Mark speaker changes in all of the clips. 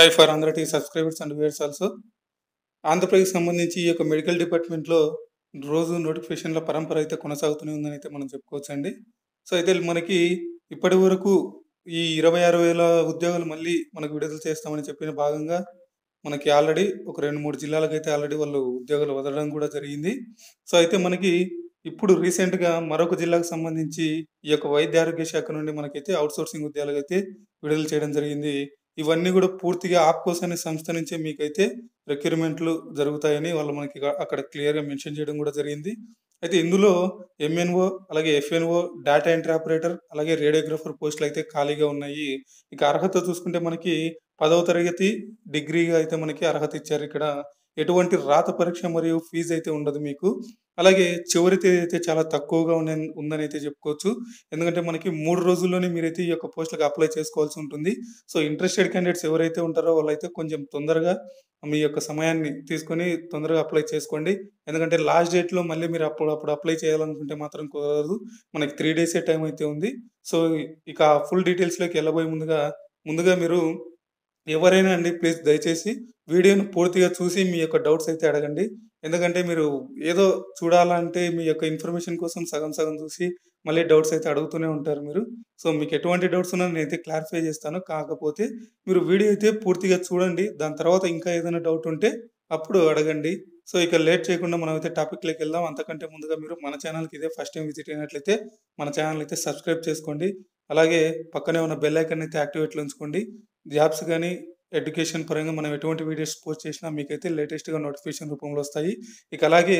Speaker 1: high for Andhra T subscribers and viewers also Andhra Pradesh సంబంధించి ఈ యొక్క మెడికల్ డిపార్ట్మెంట్లో రోజు నోటిఫికేషన్ల పరంపర అయితే కొనసాగుతూనే ఉందని అయితే మనం చెప్పుకోవచ్చండి సో అయితే మనకి ఇప్పటి వరకు ఈ ఇరవై ఆరు వేల ఉద్యోగాలు మళ్ళీ మనకు విడుదల చేస్తామని చెప్పిన భాగంగా మనకి ఆల్రెడీ ఒక రెండు మూడు జిల్లాలకు అయితే ఆల్రెడీ వాళ్ళు ఉద్యోగాలు వదలడం కూడా జరిగింది సో అయితే మనకి ఇప్పుడు రీసెంట్గా మరొక జిల్లాకు సంబంధించి ఈ యొక్క వైద్య ఆరోగ్య శాఖ నుండి మనకైతే అవుట్ సోర్సింగ్ ఉద్యోగాలు అయితే విడుదల చేయడం జరిగింది ఇవన్నీ కూడా పూర్తిగా ఆప్కోస్ అనే సంస్థ నుంచే మీకైతే రిక్రూట్మెంట్లు జరుగుతాయని వాళ్ళు మనకి అక్కడ క్లియర్గా మెన్షన్ చేయడం కూడా జరిగింది అయితే ఇందులో ఎంఎన్ఓ అలాగే ఎఫ్ఎన్ఓ డేటా ఎంట్రీ ఆపరేటర్ అలాగే రేడియోగ్రాఫర్ పోస్టులు అయితే ఖాళీగా ఉన్నాయి ఇక అర్హత చూసుకుంటే మనకి పదవ తరగతి డిగ్రీగా అయితే మనకి అర్హత ఇచ్చారు ఇక్కడ ఎటువంటి రాత పరీక్ష మరియు ఫీజు అయితే ఉండదు మీకు అలాగే చివరి తేదీ అయితే చాలా తక్కువగా ఉన్న ఉందని అయితే చెప్పుకోవచ్చు ఎందుకంటే మనకి మూడు రోజుల్లోనే మీరైతే ఈ యొక్క పోస్టులకు అప్లై చేసుకోవాల్సి ఉంటుంది సో ఇంట్రెస్టెడ్ క్యాండిడేట్స్ ఎవరైతే ఉంటారో వాళ్ళైతే కొంచెం తొందరగా మీ యొక్క సమయాన్ని తీసుకొని తొందరగా అప్లై చేసుకోండి ఎందుకంటే లాస్ట్ డేట్లో మళ్ళీ మీరు అప్పుడు అప్పుడు అప్లై చేయాలనుకుంటే మాత్రం కుదరదు మనకి త్రీ డేసే టైం అయితే ఉంది సో ఇక ఫుల్ డీటెయిల్స్లోకి వెళ్ళబోయే ముందుగా ముందుగా మీరు ఎవరైనా అండి ప్లీజ్ దయచేసి వీడియోను పూర్తిగా చూసి మీ యొక్క డౌట్స్ అయితే అడగండి ఎందుకంటే మీరు ఏదో చూడాలంటే మీ యొక్క ఇన్ఫర్మేషన్ కోసం సగం సగం చూసి మళ్ళీ డౌట్స్ అయితే అడుగుతూనే ఉంటారు మీరు సో మీకు ఎటువంటి డౌట్స్ ఉన్నా నేనైతే క్లారిఫై చేస్తాను కాకపోతే మీరు వీడియో అయితే పూర్తిగా చూడండి దాని తర్వాత ఇంకా ఏదైనా డౌట్ ఉంటే అప్పుడు అడగండి సో ఇక లేట్ చేయకుండా మనం అయితే టాపిక్లోకి వెళ్దాం అంతకంటే ముందుగా మీరు మన ఛానల్కి ఇదే ఫస్ట్ టైం విజిట్ అయినట్లయితే మన ఛానల్ అయితే సబ్స్క్రైబ్ చేసుకోండి అలాగే పక్కనే ఉన్న బెల్ ఐకన్ అయితే యాక్టివేట్లు ఉంచుకోండి జాబ్స్ కానీ ఎడ్యుకేషన్ పరంగా మనం ఎటువంటి వీడియోస్ పోస్ట్ చేసినా మీకైతే లేటెస్ట్గా నోటిఫికేషన్ రూపంలో వస్తాయి ఇక అలాగే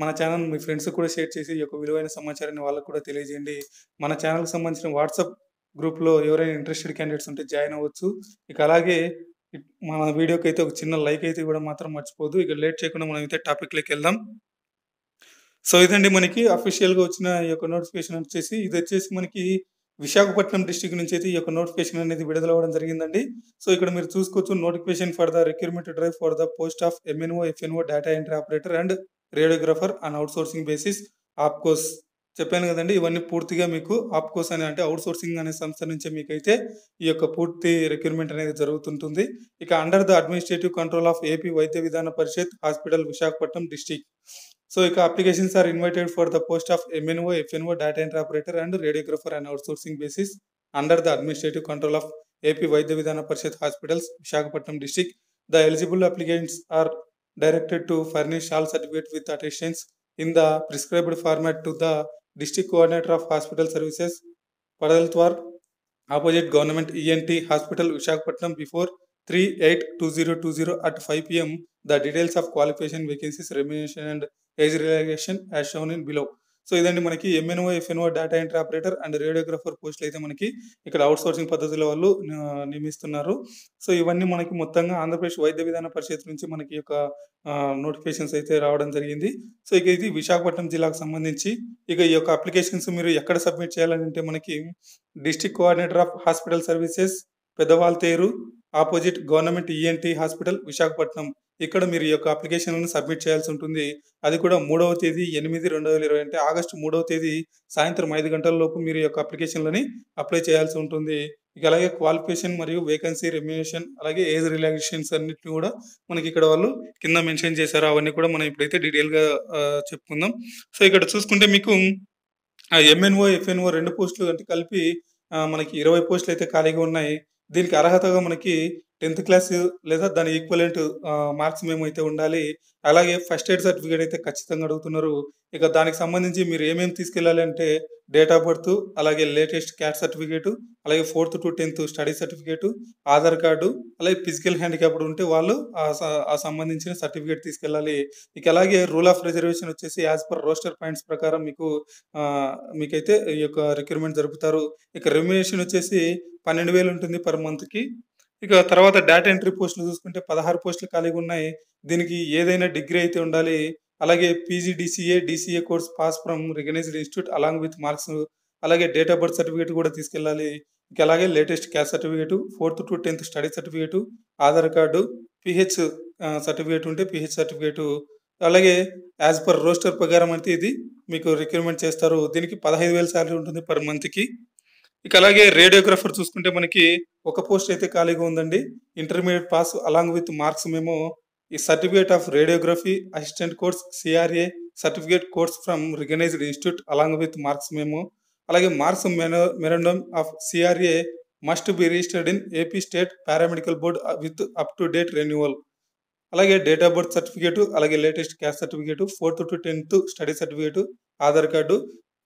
Speaker 1: మన ఛానల్ మీ ఫ్రెండ్స్ కూడా షేర్ చేసి ఈ యొక్క విలువైన సమాచారాన్ని వాళ్ళకు కూడా తెలియజేయండి మన ఛానల్కి సంబంధించిన వాట్సాప్ గ్రూప్లో ఎవరైనా ఇంట్రెస్టెడ్ క్యాండిడేట్స్ ఉంటే జాయిన్ అవ్వచ్చు ఇక అలాగే మన వీడియోకి అయితే ఒక చిన్న లైక్ అయితే ఇవ్వడం మాత్రం మర్చిపోదు ఇక లేట్ చేయకుండా మనం అయితే టాపిక్లోకి వెళ్దాం సో ఇదండి మనకి అఫీషియల్గా వచ్చిన ఈ యొక్క నోటిఫికేషన్ వచ్చేసి ఇది వచ్చేసి మనకి విశాఖపట్నం డిస్టిక్ నుంచి అయితే ఈ యొక్క నోటిఫికేషన్ అనేది విడుదల అవ్వడం జరిగిందండి సో ఇక్కడ మీరు చూసుకోవచ్చు notification for the recruitment drive for the post of MNO FNO data entry operator and radiographer and outsourcing basis APCOS చెప్పాను కదండి ఇవన్నీ పూర్తిగా మీకు ఆప్కోస్ అనే అంటే అవుట్ సోర్సింగ్ అనే సంస్థ నుంచి మీకైతే ఈ యొక్క పూర్తి రిక్రూట్మెంట్ అనేది జరుగుతుంటుంది ఇక under the administrative control of AP Vaidya Vidhana Parishad hospital Visakhapatnam district so ఇక applications are invited for the post of MNO FNO data entry operator and radiographer and outsourcing basis under the administrative control of AP Vaidya Vidhana Parishad hospitals Visakhapatnam district the eligible applications are directed to furnish all certificate with attestation in the prescribed format to the district coordinator of hospital services పడల్త్వార్ opposite government ENT hospital Visakhapatnam before three eight two zero two zero at five PM the details of qualification vacancies remuneration and age relaxation as shown in below so ఇదండి మనకి MNO FNO data entry operator and radiographer పోస్టులు అయితే మనకి ఇక్కడ out sourcing పద్ధతిలో వాళ్ళు నియమిస్తున్నారు so ఇవన్నీ మనకి మొత్తంగా ఆంధ్రప్రదేశ్ వైద్య విధాన పరిషత్ నుంచి మనకి యొక్క నోటిఫికేషన్స్ అయితే రావడం జరిగింది సో ఇక ఇది విశాఖపట్నం జిల్లాకు సంబంధించి ఇక ఈ యొక్క అప్లికేషన్స్ మీరు ఎక్కడ సబ్మిట్ చేయాలని అంటే మనకి district coordinator of hospital services పెద్దవాళ్ళ తేరు opposite government ENT e hospital Visakhapatnam ఇక్కడ మీరు ఈ యొక్క అప్లికేషన్లను సబ్మిట్ చేయాల్సి ఉంటుంది అది కూడా మూడవ తేదీ ఎనిమిది రెండు వేల ఇరవై అంటే ఆగస్టు మూడవ తేదీ సాయంత్రం ఐదు గంటల లోపు మీరు ఈ యొక్క అప్లికేషన్లని అప్లై చేయాల్సి ఉంటుంది ఇక అలాగే క్వాలిఫికేషన్ మరియు వేకెన్సీ రెమ్యునేషన్ అలాగే ఏజ్ రిలాక్సేషన్స్ అన్నింటినీ కూడా మనకి ఇక్కడ వాళ్ళు కింద మెన్షన్ చేశారు అవన్నీ కూడా మనం ఇప్పుడైతే డీటెయిల్గా చెప్పుకుందాం సో ఇక్కడ చూసుకుంటే మీకు ఎంఎన్ఓ ఎఫ్ఎన్ఓ రెండు పోస్టులు అంటే కలిపి మనకి ఇరవై పోస్టులు అయితే ఖాళీగా ఉన్నాయి Dile que టెన్త్ క్లాస్ లేదా దాని ఈక్వలెంట్ మార్క్స్ మేము అయితే ఉండాలి అలాగే ఫస్ట్ ఎయిడ్ సర్టిఫికేట్ అయితే ఖచ్చితంగా అడుగుతున్నారు ఇక దానికి సంబంధించి మీరు ఏమేమి తీసుకెళ్ళాలి అంటే డేట్ ఆఫ్ బర్త్ అలాగే లేటెస్ట్ క్యాట్ సర్టిఫికేట్ అలాగే fourth to tenth study certificate Aadhaar card అలాగే ఫిజికల్ హ్యాండిక్యాప్ ఉంటే వాళ్ళు ఆ సంబంధించిన సర్టిఫికేట్ తీసుకెళ్ళాలి ఇక అలాగే రూల్ ఆఫ్ రిజర్వేషన్ వచ్చేసి యాజ్ పర్ రోస్టర్ పాయింట్స్ ప్రకారం మీకు మీకైతే ఈ యొక్క రిక్రూట్మెంట్ జరుపుతారు ఇక రెమ్యునేషన్ వచ్చేసి పన్నెండు వేలు ఉంటుంది పర్ మంత్కి ఇక తర్వాత డేటా ఎంట్రీ పోస్టులు చూసుకుంటే పదహారు పోస్టులు ఖాళీగా ఉన్నాయి దీనికి ఏదైనా డిగ్రీ అయితే ఉండాలి అలాగే PGDCA DCA course pass from recognised institute along with marks అలాగే డేట్ ఆఫ్ బర్త్ సర్టిఫికేట్ కూడా తీసుకెళ్ళాలి ఇక అలాగే latest caste certificate fourth to tenth study certificate Aadhaar card PH certificate ఉంటే పిహెచ్ సర్టిఫికేట్ అలాగే యాజ్ పర్ రోస్టర్ ప్రకారం అయితే ఇది మీకు రిక్రూట్మెంట్ చేస్తారు దీనికి పదహైదు వేల శాలరీ ఉంటుంది పర్ మంత్కి ఇక అలాగే రేడియోగ్రాఫర్ చూసుకుంటే మనకి ఒక పోస్ట్ అయితే ఖాళీగా ఉందండి intermediate pass along with marks memo ఈ certificate of radiography assistant course CRA certificate course from recognised institute along with marks memo అలాగే marks memo memorandum of CRA must be registered in AP state paramedical board with up to date renewal అలాగే date of birth certificate అలాగే latest caste certificate fourth to tenth study certificate Aadhaar card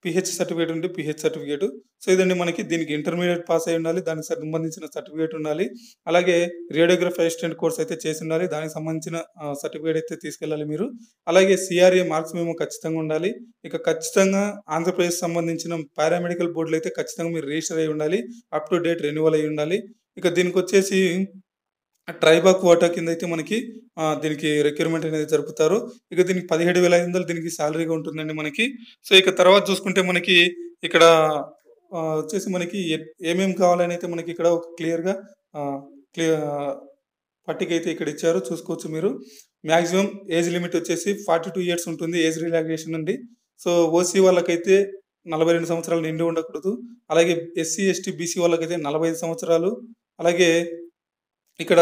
Speaker 1: PH certificate ఉంటే PH certificate so ఇదండి మనకి దీనికి intermediate pass అయి ఉండాలి దానికి సంబంధించిన సర్టిఫికేట్ ఉండాలి అలాగే రేడియోగ్రఫీ అసిస్టెంట్ కోర్స్ అయితే చేసి ఉండాలి దానికి సంబంధించిన సర్టిఫికేట్ అయితే తీసుకెళ్ళాలి మీరు అలాగే సిఆర్ఏ మార్క్స్ మేము ఖచ్చితంగా ఉండాలి ఇక ఖచ్చితంగా ఆంధ్రప్రదేశ్ సంబంధించిన పారామెడికల్ బోర్డులు అయితే ఖచ్చితంగా మీరు రిజిస్టర్ అయి ఉండాలి అప్ టు డేట్ రెన్యువల్ అయి ఉండాలి ఇక దీనికి వచ్చేసి ట్రైబా కోటా కింద అయితే మనకి దీనికి రిక్వైర్మెంట్ అనేది జరుపుతారు ఇక దీనికి పదిహేడు వేల ఐదు వందలు దీనికి శాలరీగా ఉంటుందండి మనకి సో ఇక తర్వాత చూసుకుంటే మనకి ఇక్కడ వచ్చేసి మనకి ఏమేమి కావాలని అయితే మనకి ఇక్కడ ఒక క్లియర్గా క్లియర్ పట్టిక అయితే ఇక్కడ ఇచ్చారు చూసుకోవచ్చు మీరు మ్యాక్సిమం ఏజ్ లిమిట్ వచ్చేసి ఫార్టీ టూ ఇయర్స్ ఉంటుంది ఏజ్ రిలాక్సేషన్ అండి సో ఓసీ వాళ్ళకైతే నలభై రెండు సంవత్సరాలు నిండి ఉండకూడదు అలాగే ఎస్సీ ఎస్టీ బీసీ వాళ్ళకైతే నలభై ఐదు సంవత్సరాలు అలాగే ఇక్కడ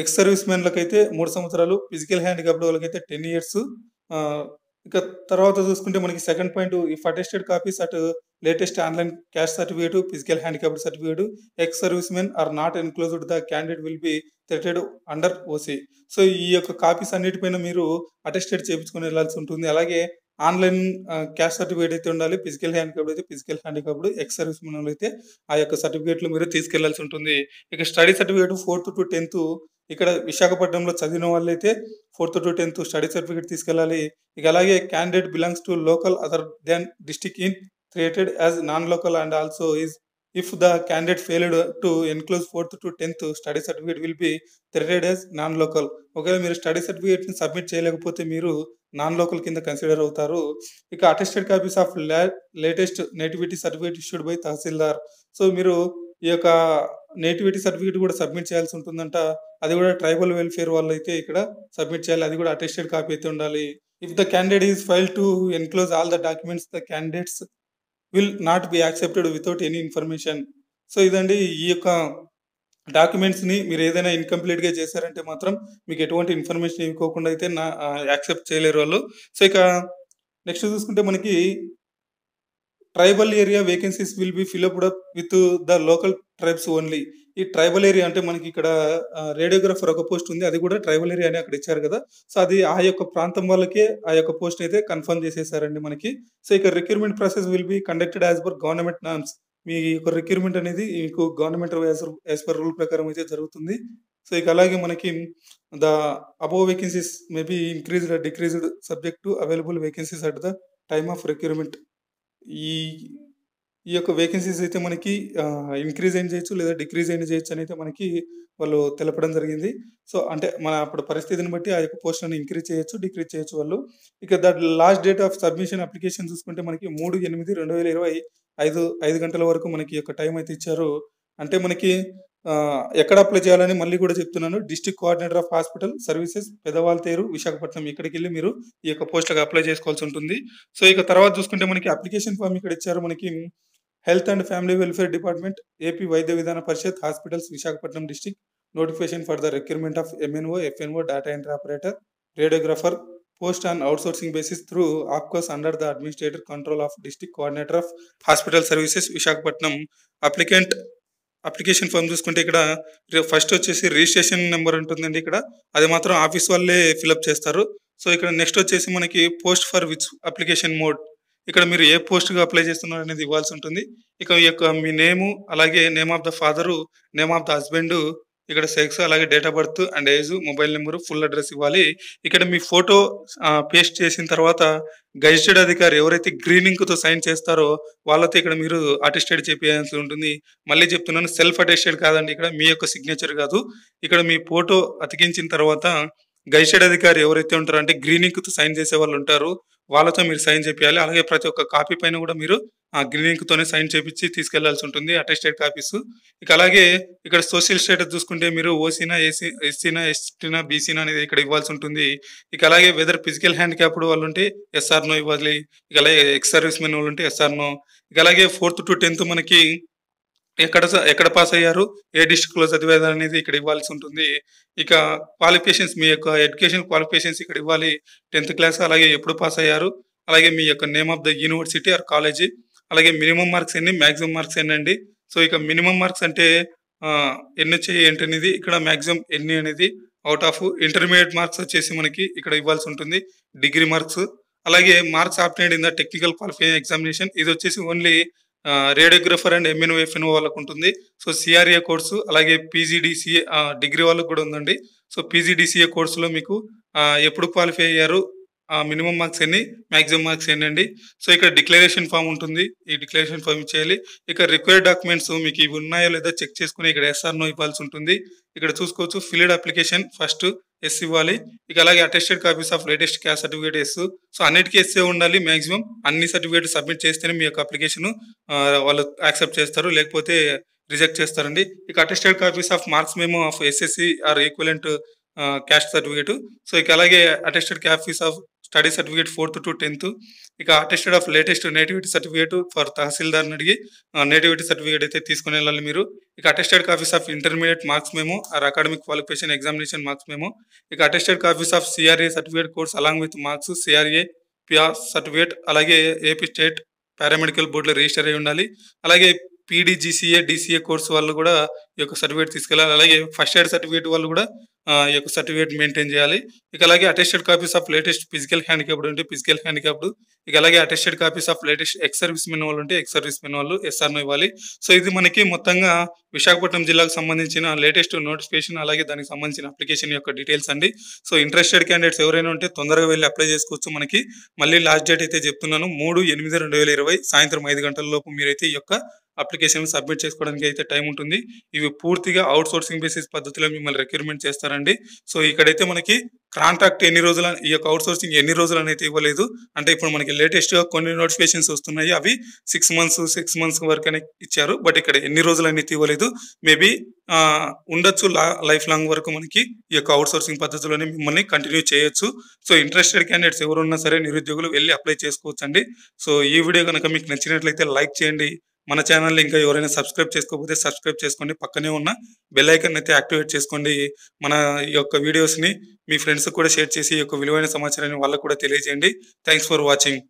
Speaker 1: ఎక్స్ సర్వీస్ అయితే మూడు సంవత్సరాలు ఫిజికల్ హ్యాండిక్యాప్డ్ అయితే టెన్ ఇయర్స్ ఇక తర్వాత చూసుకుంటే మనకి second point if attested copies at latest online caste certificate physical handicapped certificate ex service men are not enclosed the candidate will be treated under OC so ఈ యొక్క copies అన్నిటిపైన మీరు attested చేయించుకొని వెళ్ళాల్సి ఉంటుంది అలాగే ఆన్లైన్ క్యాష్ సర్టిఫికేట్ అయితే ఉండాలి physical handicap అయితే physical handicap ex service men అయితే ఆ యొక్క సర్టిఫికేట్లు మీరు తీసుకెళ్లాల్సి ఉంటుంది ఇక study certificate fourth to tenth ఇక్కడ విశాఖపట్నంలో చదివిన వాళ్ళైతే fourth to tenth study certificate తీసుకెళ్ళాలి ఇక అలాగే candidate belongs to local other than district in created as non local and also is if the candidate failed to enclose fourth to tenth study certificate will be treated as non local ఒకవేళ మీరు study సర్టిఫికేట్ని submit చేయలేకపోతే మీరు non local కింద consider అవుతారు ఇక attested copies of latest nativity certificate issued by tahsildar so మీరు ఈ యొక్క నేటివిటీ సర్టిఫికేట్ కూడా సబ్మిట్ చేయాల్సి ఉంటుందంట అది కూడా ట్రైబల్ వెల్ఫేర్ వాళ్ళు అయితే ఇక్కడ సబ్మిట్ చేయాలి అది కూడా అటెస్టెడ్ కాపీ అయితే ఉండాలి if the candidate is fail to enclose all the documents the candidates will not be accepted without any information so ఇదండి ఈ యొక్క డాక్యుమెంట్స్ని మీరు ఏదైనా ఇన్కంప్లీట్గా చేశారంటే మాత్రం మీకు ఎటువంటి ఇన్ఫర్మేషన్ ఇవ్వకుండా అయితే నా యాక్సెప్ట్ చేయలేరు వాళ్ళు సో ఇక నెక్స్ట్ చూసుకుంటే మనకి tribal area vacancies will be fill up up with the local tribes only ఈ ట్రైబల్ ఏరియా అంటే మనకి ఇక్కడ రేడియోగ్రాఫర్ ఒక పోస్ట్ ఉంది అది కూడా ట్రైబల్ ఏరియా అని అక్కడ ఇచ్చారు కదా సో అది ఆ యొక్క ప్రాంతం వాళ్ళకే ఆ యొక్క పోస్ట్ అయితే కన్ఫర్మ్ చేసేసారండి మనకి సో ఇక recruitment process will be conducted as per government norms మీ యొక్క రిక్రూట్మెంట్ అనేది మీకు గవర్నమెంట్ యాజ్ పర్ రూల్ ప్రకారం అయితే జరుగుతుంది సో ఇక అలాగే మనకి the above vacancies maybe increased decreased subject to available vacancies at the time of recruitment ఈ ఈ యొక్క వేకెన్సీస్ అయితే మనకి ఇంక్రీజ్ అయిన చేయొచ్చు లేదా డిక్రీజ్ అయిన చేయొచ్చు అని అయితే మనకి వాళ్ళు తెలపడం జరిగింది సో అంటే మన అప్పుడు పరిస్థితిని బట్టి ఆ యొక్క పోస్ట్లను ఇంక్రీజ్ చేయొచ్చు డిక్రీజ్ చేయొచ్చు వాళ్ళు ఇక that last date of submission application చూసుకుంటే మనకి మూడు ఎనిమిది రెండు వేల ఇరవై ఐదు ఐదు గంటల వరకు మనకి యొక్క టైం అయితే ఇచ్చారు అంటే మనకి ఎక్కడ అప్లై చేయాలని మళ్ళీ కూడా చెప్తున్నాను district coordinator of hospital services తేరు విశాఖపట్నం ఇక్కడికి వెళ్ళి మీరు ఈ యొక్క పోస్టులకు అప్లై చేసుకోవాల్సి ఉంటుంది సో ఇక తర్వాత చూసుకుంటే మనకి అప్లికేషన్ ఫామ్ ఇక్కడ ఇచ్చారు మనకి health and family welfare department AP Vaidya Vidhana Parishad hospitals Visakhapatnam district notification for the recruitment of MNO FNO data entry operator radiographer post outsourcing basis through of course under the administrator control of District coordinator of hospital services Visakhapatnam applicant application form చూసుకుంటే ఇక్కడ first వచ్చేసి registration number ఉంటుందండి ఇక్కడ అది మాత్రం office వాళ్ళే fill up చేస్తారు so ఇక్కడ నెక్స్ట్ వచ్చేసి మనకి post for which application mode ఇక్కడ మీరు ఏ పోస్ట్గా అప్లై చేస్తున్నారు అనేది ఇవ్వాల్సి ఉంటుంది ఇక మీ యొక్క మీ నేము అలాగే name of the father name of the husband ఇక్కడ సెక్స్ అలాగే date of birth and age mobile number full address ఇవ్వాలి ఇక్కడ మీ ఫోటో పేస్ట్ చేసిన తర్వాత గజిస్టెడ్ అధికారి ఎవరైతే గ్రీనింగ్తో సైన్ చేస్తారో వాళ్ళతో ఇక్కడ మీరు అటెస్టెడ్ చేయాల్సి ఉంటుంది మళ్ళీ చెప్తున్నాను సెల్ఫ్ అటెస్టెడ్ కాదండి ఇక్కడ మీ యొక్క సిగ్నేచర్ కాదు ఇక్కడ మీ ఫోటో అతికించిన తర్వాత గైషెడ్ అధికారి ఎవరైతే ఉంటారో అంటే గ్రీనింగ్తో సైన్ చేసే వాళ్ళు ఉంటారు వాళ్ళతో మీరు సైన్ చేపించాలి అలాగే ప్రతి ఒక్క కాపీ పైన కూడా మీరు ఆ తోనే సైన్ చేపించి తీసుకెళ్లాల్సి ఉంటుంది అటెస్టెడ్ కాపీస్ ఇక అలాగే ఇక్కడ సోషల్ స్టేటస్ చూసుకుంటే మీరు ఓసీనా ఏసీ ఎస్సీనా ఎస్టీనా బీసీనా అనేది ఇక్కడ ఇవ్వాల్సి ఉంటుంది ఇక అలాగే వెదర్ ఫిజికల్ హ్యాండిక్యాప్డ్ వాళ్ళు ఉంటే ఎస్ఆర్నో ఇవ్వాలి ఇక అలాగే ఎక్స్ సర్వీస్ మెన్ వాళ్ళు ఉంటే ఎస్ఆర్నో ఇక అలాగే ఫోర్త్ టు టెన్త్ మనకి ఎక్కడ ఎక్కడ పాస్ అయ్యారు ఏ లో చదివేదా అనేది ఇక్కడ ఇవ్వాల్సి ఉంటుంది ఇక క్వాలిఫికేషన్స్ మీ యొక్క ఎడ్యుకేషన్ క్వాలిఫికేషన్స్ ఇక్కడ ఇవ్వాలి టెన్త్ క్లాస్ అలాగే ఎప్పుడు పాస్ అయ్యారు అలాగే మీ యొక్క name of the university or college అలాగే మినిమం మార్క్స్ ఎన్ని మ్యాక్సిమం మార్క్స్ ఎన్ని అండి సో ఇక మినిమం మార్క్స్ అంటే ఎన్ని వచ్చాయి ఏంటి అనేది ఇక్కడ మ్యాక్సిమం ఎన్ని అనేది అవుట్ ఆఫ్ ఇంటర్మీడియట్ మార్క్స్ వచ్చేసి మనకి ఇక్కడ ఇవ్వాల్సి ఉంటుంది డిగ్రీ మార్క్స్ అలాగే marks obtained in the technical qualification examination ఇది వచ్చేసి only radiographer and MNO FNO వాళ్ళకు ఉంటుంది సో సిఆర్ఏ కోర్సు అలాగే పీజీడిసిఏ డిగ్రీ వాళ్ళకు కూడా ఉందండి సో పీజీడిసిఏ కోర్సులో మీకు ఎప్పుడు క్వాలిఫై అయ్యారు మినిమం మార్క్స్ ఎన్ని మ్యాక్సిమం మార్క్స్ అండి సో ఇక్కడ డిక్లరేషన్ ఫామ్ ఉంటుంది ఈ డిక్లరేషన్ ఫామ్ ఇచ్చేయాలి ఇక్కడ రిక్వైర్డ్ డాక్యుమెంట్స్ మీకు ఇవి ఉన్నాయో లేదా చెక్ చేసుకుని ఇక్కడ ఎస్ఆర్నో ఇవ్వాల్సి ఉంటుంది ఇక్కడ చూసుకోవచ్చు ఫిలిడ్ అప్లికేషన్ ఫస్ట్ ఎస్ ఇవ్వాలి ఇక అలాగే attested copies of latest caste certificate ఎస్ సో అన్నిటికీ ఎస్ఏ ఉండాలి మాక్సిమం అన్ని సర్టిఫికేట్ సబ్మిట్ చేస్తేనే మీ యొక్క అప్లికేషన్ వాళ్ళు యాక్సెప్ట్ చేస్తారు లేకపోతే రిజెక్ట్ చేస్తారండి ఇక attested copies of marks memo of SSC or equivalent caste certificate so ఇక అలాగే attested copies of study certificate fourth to tenth ఇక attested of latest nativity certificate for తహసీల్దార్ని అడిగి నేటివిటీ సర్టిఫికేట్ అయితే తీసుకుని వెళ్ళాలి మీరు ఇక attested copies of intermediate marks memo or academic qualification examination marks memo ఇక attested copies of CRA certificate course along with marks CRA PR certificate అలాగే AP state paramedical బోర్డులో రిజిస్టర్ అయి ఉండాలి అలాగే పీడీజీసీఏ డిసిఏ కోర్సు వాళ్ళు కూడా ఈ యొక్క సర్టిఫికేట్ తీసుకెళ్ళాలి అలాగే ఫస్ట్ ఎయిడ్ సర్టిఫికేట్ వాళ్ళు కూడా ఈ యొక్క సర్టిఫికేట్ మెయింటైన్ చేయాలి ఇక అలాగే attested copies of latest physical handicapped ఉంటే ఫిజికల్ హ్యాండిక్యాప్డ్ ఇక అలాగే attested copies of latest ex service men వాళ్ళు ఉంటే ఎక్స్ సర్వీస్ మెన్ వాళ్ళు ఎస్ఆర్ను ఇవ్వాలి సో ఇది మనకి మొత్తంగా విశాఖపట్నం జిల్లాకు సంబంధించిన లేటెస్ట్ నోటిఫికేషన్ అలాగే దానికి సంబంధించిన అప్లికేషన్ యొక్క డీటెయిల్స్ అండి సో ఇంట్రెస్టెడ్ క్యాండిడేట్స్ ఎవరైనా ఉంటే తొందరగా వెళ్ళి అప్లై చేసుకోవచ్చు మనకి మళ్ళీ లాస్ట్ డేట్ అయితే చెప్తున్నాను మూడు ఎనిమిది రెండు వేల ఇరవై సాయంత్రం ఐదు గంటల లోపు మీరైతే ఈ యొక్క అప్లికేషన్ సబ్మిట్ చేసుకోవడానికి అయితే టైం ఉంటుంది ఇవి పూర్తిగా అవుట్ సోర్సింగ్ బేసిస్ పద్ధతిలో మిమ్మల్ని రిక్రూట్మెంట్ చేస్తారండి సో ఇక్కడైతే మనకి కాంట్రాక్ట్ ఎన్ని రోజుల ఈ యొక్క అవుట్ సోర్సింగ్ ఎన్ని రోజులు అనేది ఇవ్వలేదు అంటే ఇప్పుడు మనకి లేటెస్ట్గా కొన్ని నోటిఫికేషన్స్ వస్తున్నాయి అవి సిక్స్ మంత్స్ సిక్స్ మంత్స్ వరకు అని ఇచ్చారు బట్ ఇక్కడ ఎన్ని రోజులు అనేది ఇవ్వలేదు మేబీ ఉండొచ్చు లైఫ్ లాంగ్ వరకు మనకి ఈ యొక్క అవుట్ సోర్సింగ్ పద్ధతిలోనే మిమ్మల్ని కంటిన్యూ చేయొచ్చు సో ఇంట్రెస్టెడ్ క్యాండిడేట్స్ ఎవరున్నా సరే నిరుద్యోగులు వెళ్ళి అప్లై చేసుకోవచ్చు అండి సో ఈ వీడియో కనుక మీకు నచ్చినట్లయితే లైక్ చేయండి మన ఛానల్ ఇంకా ఎవరైనా సబ్స్క్రైబ్ చేసుకోకపోతే సబ్స్క్రైబ్ చేసుకోండి పక్కనే ఉన్న బెల్లైకన్ అయితే యాక్టివేట్ చేసుకోండి మన యొక్క వీడియోస్ని మీ ఫ్రెండ్స్కి కూడా షేర్ చేసి ఈ యొక్క విలువైన సమాచారాన్ని వాళ్ళకు కూడా తెలియజేయండి థ్యాంక్స్ ఫర్ వాచింగ్